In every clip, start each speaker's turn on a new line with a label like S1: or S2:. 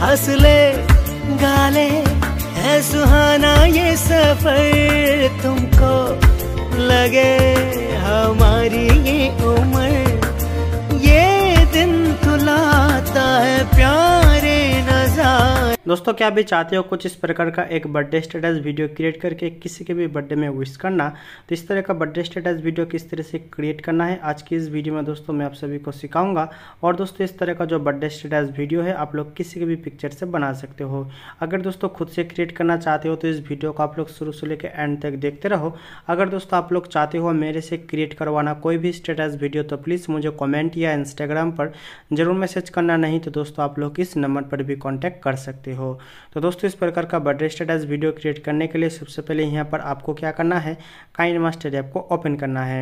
S1: हंसले गाले है सुहाना ये सफर तुमको लगे हमारी ये उम्र ये दिन तुलाता है प्यार दोस्तों क्या भी चाहते हो कुछ इस प्रकार का एक बर्थडे स्टेटस वीडियो क्रिएट करके किसी के भी बर्थडे में विश करना तो इस तरह का बर्थडे स्टेटस वीडियो किस तरह से क्रिएट करना है आज की इस वीडियो में दोस्तों मैं आप सभी को सिखाऊंगा और दोस्तों इस तरह का जो बर्थडे स्टेटस वीडियो है आप लोग किसी के भी पिक्चर से बना सकते हो अगर दोस्तों खुद से क्रिएट करना चाहते हो तो इस वीडियो को आप लोग शुरू से लेकर एंड तक देखते रहो अगर दोस्तों आप लोग चाहते हो मेरे से क्रिएट करवाना कोई भी स्टेटस वीडियो तो प्लीज़ मुझे कॉमेंट या इंस्टाग्राम पर ज़रूर मैसेज करना नहीं तो दोस्तों आप लोग इस नंबर पर भी कॉन्टैक्ट कर सकते हो हो तो दोस्तों इस प्रकार का बर्थडे स्टेटस वीडियो क्रिएट करने के लिए सबसे पहले यहाँ पर आपको क्या करना है काइन मास्टर ऐप को ओपन करना है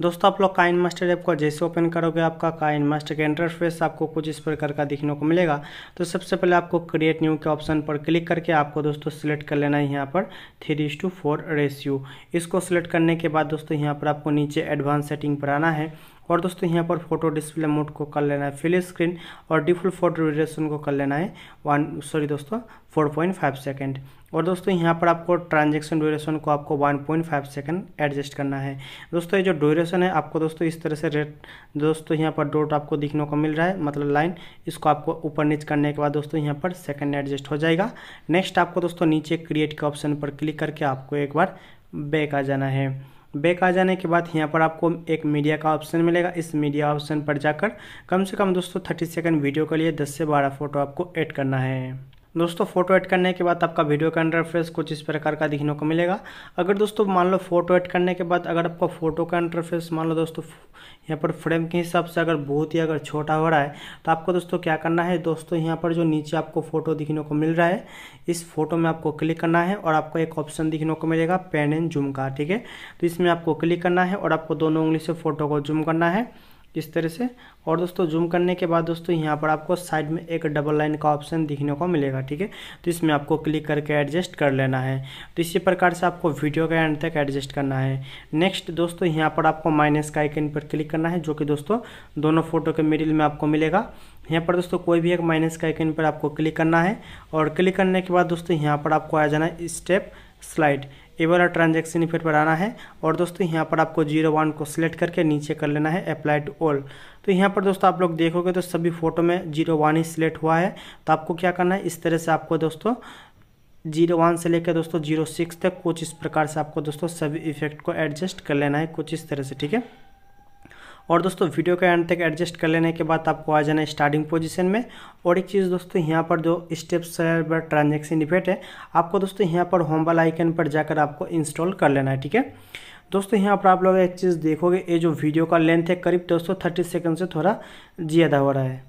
S1: दोस्तों आप लोग काइन मास्टर ऐप को जैसे ओपन करोगे आपका काइन मास्टर का इंटरफेस आपको कुछ इस प्रकार का दिखने को मिलेगा तो सबसे पहले आपको क्रिएट न्यू के ऑप्शन पर क्लिक करके आपको दोस्तों सेलेक्ट कर लेना है यहाँ पर थ्री टू फोर रेशियो इसको सेलेक्ट करने के बाद दोस्तों यहाँ पर आपको नीचे एडवांस सेटिंग पर आना है और दोस्तों यहाँ पर फोटो डिस्प्ले मोड को कर लेना है फिल स्क्रीन और डिफॉल्ट फोटो ड्यूरेशन को कर लेना है वन सॉरी दोस्तों फोर पॉइंट फाइव सेकेंड और दोस्तों यहाँ पर आपको ट्रांजेक्शन ड्यूरेशन को आपको 1.5 सेकेंड एडजस्ट करना है दोस्तों ये जो ड्यूरेशन है आपको दोस्तों इस तरह से रेट दोस्तों यहाँ पर डॉट आपको दिखने को मिल रहा है मतलब लाइन इसको आपको ऊपर नीचे करने के बाद दोस्तों यहाँ पर सेकेंड एडजस्ट हो जाएगा नेक्स्ट आपको दोस्तों नीचे क्रिएट के ऑप्शन पर क्लिक करके आपको एक बार बैक आ जाना है बैक आ जाने के बाद यहाँ पर आपको एक मीडिया का ऑप्शन मिलेगा इस मीडिया ऑप्शन पर जाकर कम से कम दोस्तों थर्टी सेकेंड वीडियो के लिए दस से बारह फोटो आपको ऐड करना है दोस्तों फोटो ऐड करने के बाद आपका वीडियो का इंटरफेस कुछ इस प्रकार का दिखने को मिलेगा अगर दोस्तों मान लो फोटो ऐड करने के बाद अगर आपका फोटो का इंटरफेस मान लो दोस्तों यहाँ पर फ्रेम के हिसाब से अगर बहुत ही अगर छोटा हो रहा है तो आपको दोस्तों क्या करना है दोस्तों यहाँ पर जो नीचे आपको फोटो दिखने को मिल रहा है इस फोटो में आपको क्लिक करना है और आपको एक ऑप्शन दिखने को मिलेगा पेन एंड जूम का ठीक है तो इसमें आपको क्लिक करना है और आपको दोनों उंगली से फोटो को जूम करना है इस तरह से और दोस्तों जूम करने के बाद दोस्तों यहाँ पर आपको साइड में एक डबल लाइन का ऑप्शन दिखने को मिलेगा ठीक है तो इसमें आपको क्लिक करके एडजस्ट कर लेना है तो इसी प्रकार से आपको वीडियो का एंड तक एडजस्ट करना है नेक्स्ट दोस्तों यहाँ पर आपको माइनस का आइकन पर क्लिक करना है जो कि दोस्तों दोनों फोटो के मिडिल में आपको मिलेगा यहाँ पर दोस्तों कोई भी एक माइनस का आइकन पर आपको क्लिक करना है और क्लिक करने के बाद दोस्तों यहाँ पर आपको आ जाना है स्टेप स्लाइड ये वाला ट्रांजेक्शन इफेक्ट पर आना है और दोस्तों यहाँ पर आपको जीरो वन को सिलेक्ट करके नीचे कर लेना है अप्लाई टू ऑल तो यहाँ पर दोस्तों आप लोग देखोगे तो सभी फ़ोटो में जीरो वन ही सिलेक्ट हुआ है तो आपको क्या करना है इस तरह से आपको दोस्तों जीरो वन से लेकर दोस्तों जीरो सिक्स तक कुछ इस प्रकार से आपको दोस्तों सभी इफेक्ट को एडजस्ट कर लेना है कुछ इस तरह से ठीक है और दोस्तों वीडियो के एंड तक एडजस्ट कर लेने के बाद आपको आ जाना है स्टार्टिंग पोजीशन में और एक चीज़ दोस्तों यहाँ पर जो स्टेप है ट्रांजेक्शन इफेक्ट है आपको दोस्तों यहाँ पर होम वाला आइकन पर जाकर आपको इंस्टॉल कर लेना है ठीक है दोस्तों यहाँ पर आप लोग एक चीज़ देखोगे ये जो वीडियो का लेंथ है करीब दोस्तों थर्टी सेकेंड से थोड़ा ज़्यादा हो रहा है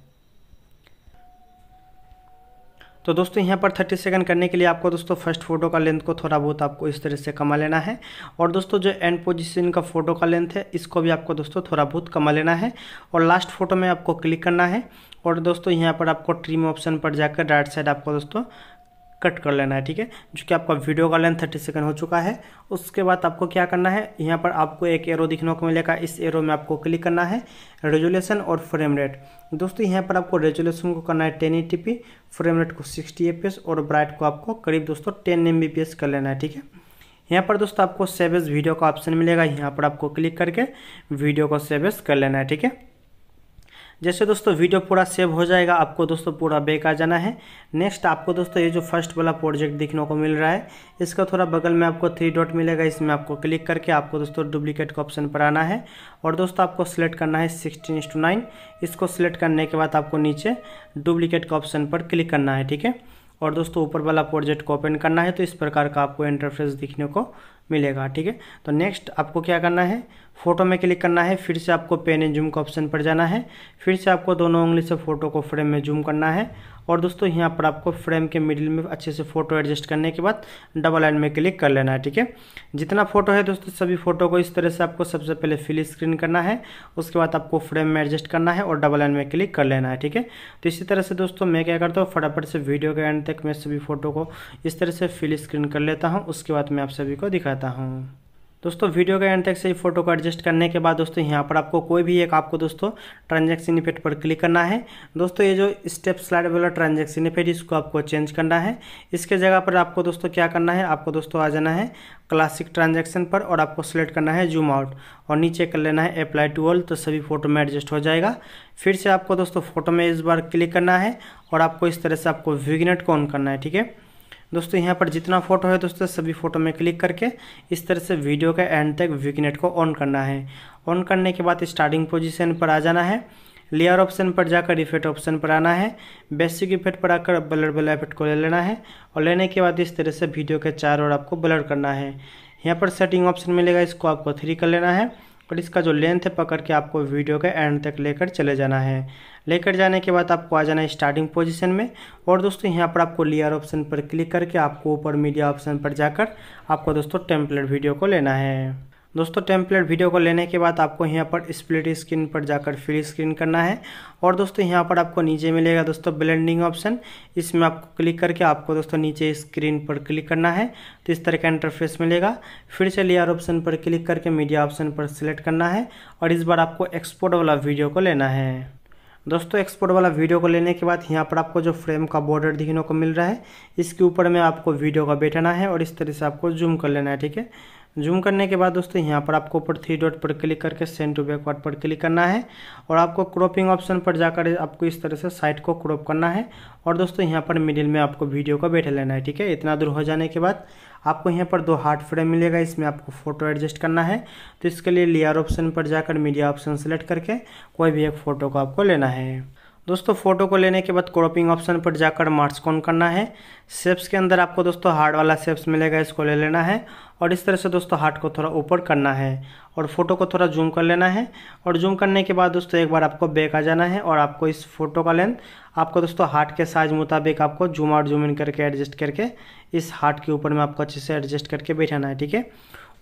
S1: तो दोस्तों यहाँ पर थर्टी सेकंड करने के लिए आपको दोस्तों फर्स्ट फोटो का लेंथ को थोड़ा बहुत आपको इस तरह से कमा लेना है और दोस्तों जो एंड पोजीशन का फोटो का लेंथ है इसको भी आपको दोस्तों थोड़ा बहुत कमा लेना है और लास्ट फोटो में आपको क्लिक करना है और दोस्तों यहाँ पर आपको ट्रिम ऑप्शन पर जाकर राइट साइड आपको दोस्तों कट कर लेना है ठीक है जो कि आपका वीडियो का लेंथ थर्टी सेकेंड हो चुका है उसके बाद आपको क्या करना है यहाँ पर आपको एक एरो दिखने को मिलेगा इस एरो में आपको क्लिक करना है रेजोल्यूशन और फ्रेम रेट दोस्तों यहाँ पर आपको रेजोल्यूशन को करना है टेन ई फ्रेम रेट को सिक्सटी एस और ब्राइट को आपको करीब दोस्तों टेन एम कर लेना है ठीक है यहाँ पर दोस्तों आपको सेवेज वीडियो का ऑप्शन मिलेगा यहाँ पर आपको क्लिक करके वीडियो को सेवेज कर लेना है ठीक है जैसे दोस्तों वीडियो पूरा सेव हो जाएगा आपको दोस्तों पूरा बैक आ जाना है नेक्स्ट आपको दोस्तों ये जो फर्स्ट वाला प्रोजेक्ट देखने को मिल रहा है इसका थोड़ा बगल में आपको थ्री डॉट मिलेगा इसमें आपको क्लिक करके आपको दोस्तों डुप्लीकेट का ऑप्शन पर आना है और दोस्तों आपको सिलेक्ट करना है सिक्सटीन इसको सिलेक्ट करने के बाद आपको नीचे डुप्लीकेट का ऑप्शन पर क्लिक करना है ठीक है और दोस्तों ऊपर वाला प्रोजेक्ट को ओपन करना है तो इस प्रकार का आपको इंटरफेस दिखने को मिलेगा ठीक है तो नेक्स्ट आपको क्या करना है फोटो में क्लिक करना है फिर से आपको पेन एंड जूम का ऑप्शन पर जाना है फिर से आपको दोनों उंगली से फोटो को फ्रेम में जूम करना है और दोस्तों यहाँ पर आपको फ्रेम के मिडिल में अच्छे से फोटो एडजस्ट करने के बाद डबल लाइन में क्लिक कर लेना है ठीक है जितना फोटो है दोस्तों सभी फोटो को इस तरह से आपको सबसे पहले फिल स्क्रीन करना है उसके बाद आपको फ्रेम में एडजस्ट करना है और डबल लाइन में क्लिक कर लेना है ठीक है तो इसी तरह से दोस्तों मैं क्या करता हूँ फटाफट से वीडियो के एंड तक मैं सभी फोटो को इस तरह से फिल स्क्रीन कर लेता हूँ उसके बाद मैं आप सभी को दिखाता हूँ दोस्तों वीडियो के एंड तक से फोटो को एडजस्ट करने के बाद दोस्तों यहाँ पर आपको कोई भी एक आपको दोस्तों ट्रांजेक्शन इफेक्ट पर क्लिक करना है दोस्तों ये जो स्टेप स्लाइड वाला ट्रांजेक्शन इफेक्ट इसको आपको चेंज करना है इसके जगह पर आपको दोस्तों क्या करना है आपको दोस्तों आ जाना है क्लासिक ट्रांजेक्शन पर और आपको सेलेक्ट करना है जूम आउट और नीचे कर लेना है अप्लाई टू ऑल तो सभी फोटो में एडजस्ट हो जाएगा फिर से आपको दोस्तों फोटो में इस बार क्लिक करना है और आपको इस तरह से आपको विगनेट को ऑन करना है ठीक है दोस्तों यहाँ पर जितना फोटो है दोस्तों सभी फ़ोटो में क्लिक करके इस तरह से वीडियो के एंड तक विकनेट को ऑन करना है ऑन करने के बाद स्टार्टिंग पोजिशन पर आ जाना है लेयर ऑप्शन पर जाकर इफेक्ट ऑप्शन पर आना है बेसिक इफेक्ट पर आकर ब्लर ब्लर इफेक्ट को ले लेना है और लेने के बाद इस तरह से वीडियो के चार और आपको ब्लर करना है यहाँ पर सेटिंग ऑप्शन मिलेगा इसको आपको थ्री कर लेना है और इसका जो लेंथ है पकड़ के आपको वीडियो के एंड तक लेकर चले जाना है लेकर जाने के बाद आपको आ जाना है स्टार्टिंग पोजीशन में और दोस्तों यहाँ पर आपको लेयर ऑप्शन पर क्लिक करके आपको ऊपर मीडिया ऑप्शन पर जाकर आपको दोस्तों टेम्पलेट वीडियो को लेना है दोस्तों टेम्पलेट वीडियो को लेने के बाद आपको यहाँ पर स्प्लिट स्क्रीन पर जाकर फिर स्क्रीन करना है और दोस्तों यहाँ पर आपको नीचे मिलेगा दोस्तों ब्लेंडिंग ऑप्शन इसमें आपको क्लिक करके आपको दोस्तों नीचे स्क्रीन पर क्लिक करना है तो इस तरह का इंटरफेस मिलेगा फिर से लेयर ऑप्शन पर क्लिक करके मीडिया ऑप्शन पर सिलेक्ट करना है और इस बार आपको एक्सपोर्ट वाला वीडियो को लेना है दोस्तों एक्सपोर्ट वाला वीडियो को लेने के बाद यहाँ पर आपको जो फ्रेम का बॉर्डर देखने को मिल रहा है इसके ऊपर में आपको वीडियो का बैठना है और इस तरह से आपको जूम कर लेना है ठीक है जूम करने के बाद दोस्तों यहाँ पर आपको ऊपर थ्री डॉट पर क्लिक करके सेंड टू बैकवर्ड पर क्लिक करना है और आपको क्रॉपिंग ऑप्शन पर जाकर आपको इस तरह से साइट को क्रॉप करना है और दोस्तों यहाँ पर मिडिल में आपको वीडियो को बैठे लेना है ठीक है इतना दूर हो जाने के बाद आपको यहाँ पर दो हार्ट फ्रेम मिलेगा इसमें आपको फोटो एडजस्ट करना है तो इसके लिए लेयर ऑप्शन पर जाकर मीडिया ऑप्शन सेलेक्ट करके कोई भी एक फ़ोटो को आपको लेना है दोस्तों फोटो को लेने के बाद क्रॉपिंग ऑप्शन पर जाकर मार्क्स कौन करना है सेप्स के अंदर आपको दोस्तों हार्ड वाला सेप्स मिलेगा इसको ले लेना है और इस तरह से दोस्तों हार्ट को थोड़ा ऊपर करना है और फोटो को थोड़ा जूम कर लेना है और जूम करने के बाद दोस्तों एक बार आपको बैक आ जाना है और आपको इस फोटो का लेंथ आपको दोस्तों हार्ट के साइज मुताबिक आपको जूम आउट जूम इन करके एडजस्ट करके इस हार्ट के ऊपर में आपको अच्छे से एडजस्ट करके बैठाना है ठीक है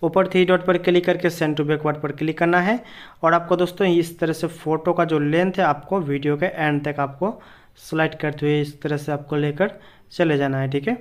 S1: ऊपर थ्री डॉट पर क्लिक करके सेंड टू बैकवर्ड पर क्लिक करना है और आपको दोस्तों इस तरह से फ़ोटो का जो लेंथ है आपको वीडियो के एंड तक आपको स्लाइड करते हुए इस तरह से आपको लेकर चले जाना है ठीक है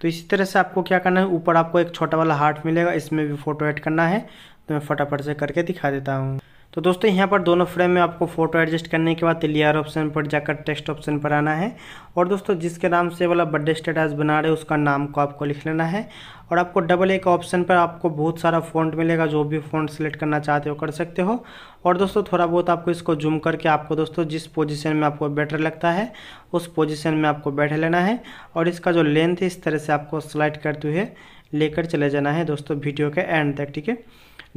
S1: तो इसी तरह से आपको क्या करना है ऊपर आपको एक छोटा वाला हार्ट मिलेगा इसमें भी फ़ोटो ऐड करना है तो मैं फटाफट से करके दिखा देता हूँ तो दोस्तों यहाँ पर दोनों फ्रेम में आपको फ़ोटो एडजस्ट करने के बाद तिलियार ऑप्शन पर जाकर टेक्स्ट ऑप्शन पर आना है और दोस्तों जिसके नाम से वाला बर्थडे स्टेटस बना रहे उसका नाम को आपको लिख लेना है और आपको डबल एक ऑप्शन पर आपको बहुत सारा फ़ॉन्ट मिलेगा जो भी फ़ॉन्ट सेलेक्ट करना चाहते हो कर सकते हो और दोस्तों थोड़ा बहुत आपको इसको जूम करके आपको दोस्तों जिस पोजीशन में आपको बेटर लगता है उस पोजीशन में आपको बैठ लेना है और इसका जो लेंथ है इस तरह से आपको स्लाइड करते हुए लेकर चले जाना है दोस्तों वीडियो के एंड तक ठीक है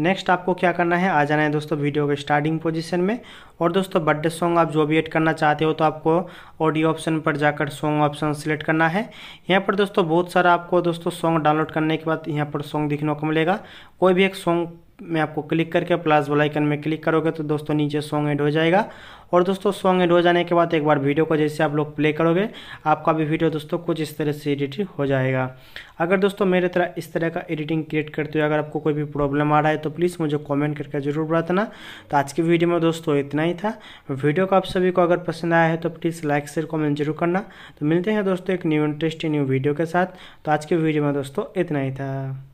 S1: नेक्स्ट आपको क्या करना है आ जाना है दोस्तों वीडियो के स्टार्टिंग पोजीशन में और दोस्तों बर्थडे सॉन्ग आप जो भी एड करना चाहते हो तो आपको ऑडियो ऑप्शन पर जाकर सॉन्ग ऑप्शन सेलेक्ट करना है यहाँ पर दोस्तों बहुत सारा आपको दोस्तों सॉन्ग डाउनलोड करने के बाद यहाँ पर सॉन्ग दिखने को मिलेगा कोई भी एक सॉन्ग में आपको क्लिक करके प्लस वाला आइकन में क्लिक करोगे तो दोस्तों नीचे सॉन्ग ऐड हो जाएगा और दोस्तों सॉन्ग ऐड हो जाने के बाद एक बार वीडियो को जैसे आप लोग प्ले करोगे आपका भी वीडियो दोस्तों कुछ इस तरह से एडिट हो जाएगा अगर दोस्तों मेरे तरह इस तरह का एडिटिंग क्रिएट करते हुए अगर आपको कोई भी प्रॉब्लम आ रहा है तो प्लीज़ मुझे कॉमेंट करके ज़रूर बताना तो आज की वीडियो में दोस्तों इतना ही था वीडियो को आप सभी को अगर पसंद आया है तो प्लीज़ लाइक शेयर कॉमेंट जरूर करना तो मिलते हैं दोस्तों एक न्यू इंटरेस्टिंग न्यू वीडियो के साथ तो आज के वीडियो में दोस्तों इतना ही था